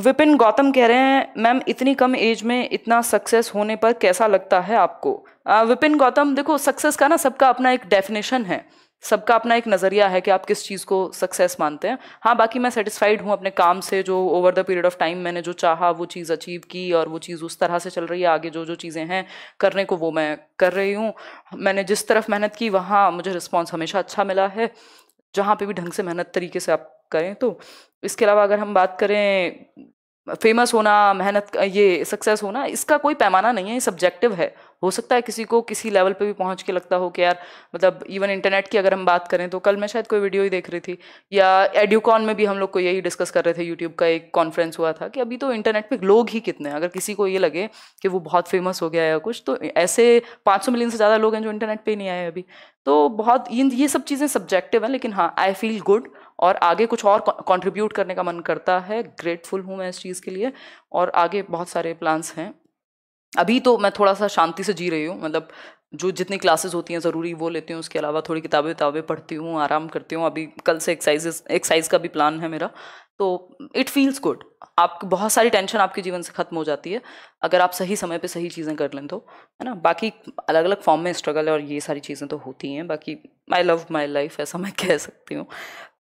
विपिन गौतम कह रहे हैं मैम इतनी कम एज में इतना सक्सेस होने पर कैसा लगता है आपको विपिन गौतम देखो सक्सेस का ना सबका अपना एक डेफिनेशन है सबका अपना एक नज़रिया है कि आप किस चीज़ को सक्सेस मानते हैं हाँ बाकी मैं सेटिस्फाइड हूँ अपने काम से जो over the period of time मैंने जो चाहा वो चीज़ अचीव की और वो चीज़ उस तरह से चल रही है आगे जो जो चीज़ें हैं करने को वो मैं कर रही हूँ मैंने जिस तरफ मेहनत की वहाँ मुझे रिस्पॉन्स हमेशा अच्छा मिला है जहाँ पर भी ढंग से मेहनत तरीके से आप करें तो इसके अलावा अगर हम बात करें फेमस होना मेहनत ये सक्सेस होना इसका कोई पैमाना नहीं है ये सब्जेक्टिव है हो सकता है किसी को किसी लेवल पे भी पहुंच के लगता हो कि यार मतलब इवन इंटरनेट की अगर हम बात करें तो कल मैं शायद कोई वीडियो ही देख रही थी या एड्यूकॉन में भी हम लोग को यही डिस्कस कर रहे थे यूट्यूब का एक कॉन्फ्रेंस हुआ था कि अभी तो इंटरनेट पे लोग ही कितने हैं अगर किसी को ये लगे कि वो बहुत फेमस हो गया या कुछ तो ऐसे पाँच मिलियन से ज़्यादा लोग हैं जो इंटरनेट पर ही नहीं आए अभी तो बहुत ये सब चीज़ें सब्जेक्टिव हैं लेकिन हाँ आई फील गुड और आगे कुछ और कंट्रीब्यूट करने का मन करता है ग्रेटफुल हूँ मैं इस चीज़ के लिए और आगे बहुत सारे प्लान्स हैं अभी तो मैं थोड़ा सा शांति से जी रही हूँ मतलब जो जितनी क्लासेस होती हैं ज़रूरी वो लेती हूँ उसके अलावा थोड़ी किताबें किताबें पढ़ती हूँ आराम करती हूँ अभी कल से एक्सरसाइज एक्सरसाइज का भी प्लान है मेरा तो इट फील्स गुड आप बहुत सारी टेंशन आपके जीवन से ख़त्म हो जाती है अगर आप सही समय पे सही चीज़ें कर लें तो है ना बाकी अलग अलग फॉर्म में स्ट्रगल है और ये सारी चीज़ें तो होती हैं बाकी आई लव माई लाइफ ऐसा मैं कह सकती हूँ